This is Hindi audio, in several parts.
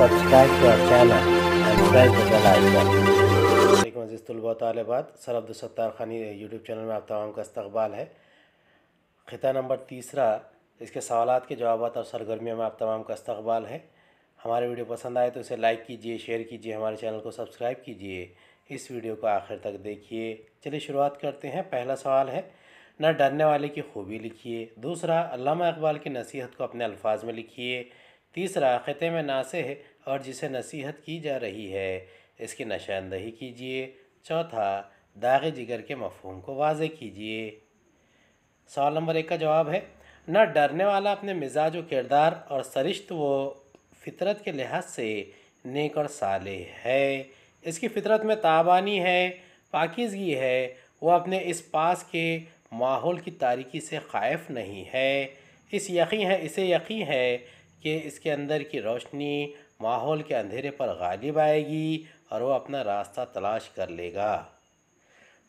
subscribe to our channel and press the bell icon. बाद तलबा तलबात खानी यूट्यूब चैनल में आप तमाम का इस्तबाल है ख़ता नंबर तीसरा इसके सवाल के जवाब और सरगर्मियों में आप तमाम का इस्तबाल है हमारे वीडियो पसंद आए तो इसे लाइक कीजिए शेयर कीजिए हमारे चैनल को सब्सक्राइब कीजिए इस वीडियो को आखिर तक देखिए चलिए शुरुआत करते हैं पहला सवाल है न डरने वाले की खूबी लिखिए दूसरा अल्लामा इकबाल की नसीहत को अपने अल्फाज में लिखिए तीसरा ख़ते में नासे है और जिसे नसीहत की जा रही है इसकी नशानदही कीजिए चौथा दाग जिगर के मफहम को वाज कीजिए सवाल नंबर एक का जवाब है न डरने वाला अपने मिजाज व किरदार और सरिश्त व फितरत के लिहाज से नेक और साले है इसकी फितरत में ताबानी है पाकिजगी है वह अपने इस पास के माहौल की तारीकी से ख़ाइफ नहीं है इस यकीन है इसे यकीन है कि इसके अंदर की रोशनी माहौल के अंधेरे पर गालिब आएगी और वह अपना रास्ता तलाश कर लेगा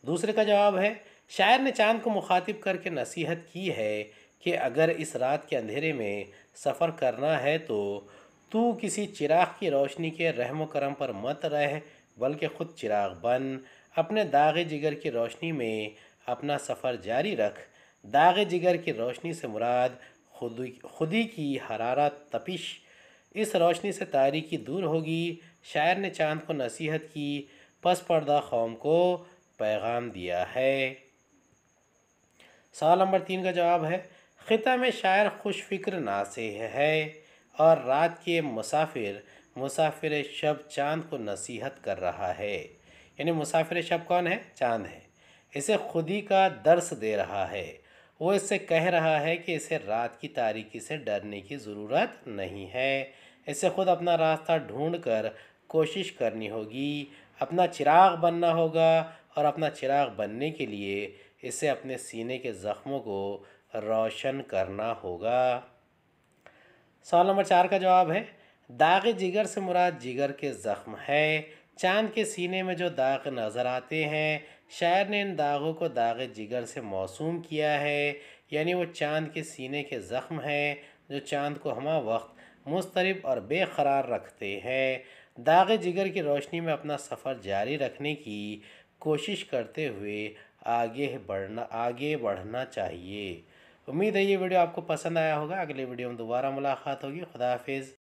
दूसरे का जवाब है शायर ने चांद को मुखातिब करके नसीहत की है कि अगर इस रात के अंधेरे में सफ़र करना है तो तू किसी चिराग की रोशनी के रहम करम पर मत रह बल्कि ख़ुद चिराग बन अपने दाग जिगर की रोशनी में अपना सफ़र जारी रख दाग जिगर की रोशनी से मुराद खुदी खुदी की हरारत तपिश इस रोशनी से तारीकी दूर होगी शायर ने चांद को नसीहत की पस पर्दा कौम को पैगाम दिया है सवाल नंबर तीन का जवाब है ख़िता में शायर खुश फिक्र नासेह है और रात के मुसाफिर मुसाफिर शब चांद को नसीहत कर रहा है यानी मुसाफिर शब कौन है चांद है इसे खुदी का दर्स दे रहा है वो इससे कह रहा है कि इसे रात की तारीकी से डरने की ज़रूरत नहीं है इसे खुद अपना रास्ता ढूंढ कर कोशिश करनी होगी अपना चिराग बनना होगा और अपना चिराग बनने के लिए इसे अपने सीने के ज़ख्मों को रोशन करना होगा सवाल नंबर चार का जवाब है दाग जिगर से मुराद जिगर के ज़ख्म है चांद के सीने में जो दाग नज़र आते हैं शायर ने इन दागों को दाग जिगर से मौसू किया है यानी वो चांद के सीने के ज़ख़्म हैं जो चांद को हम वक्त मुस्तरब और बेकरार रखते हैं दाग जिगर की रोशनी में अपना सफ़र जारी रखने की कोशिश करते हुए आगे बढ़ना आगे बढ़ना चाहिए उम्मीद है ये वीडियो आपको पसंद आया होगा अगले वीडियो में दोबारा मुलाकात होगी खुदाफिज़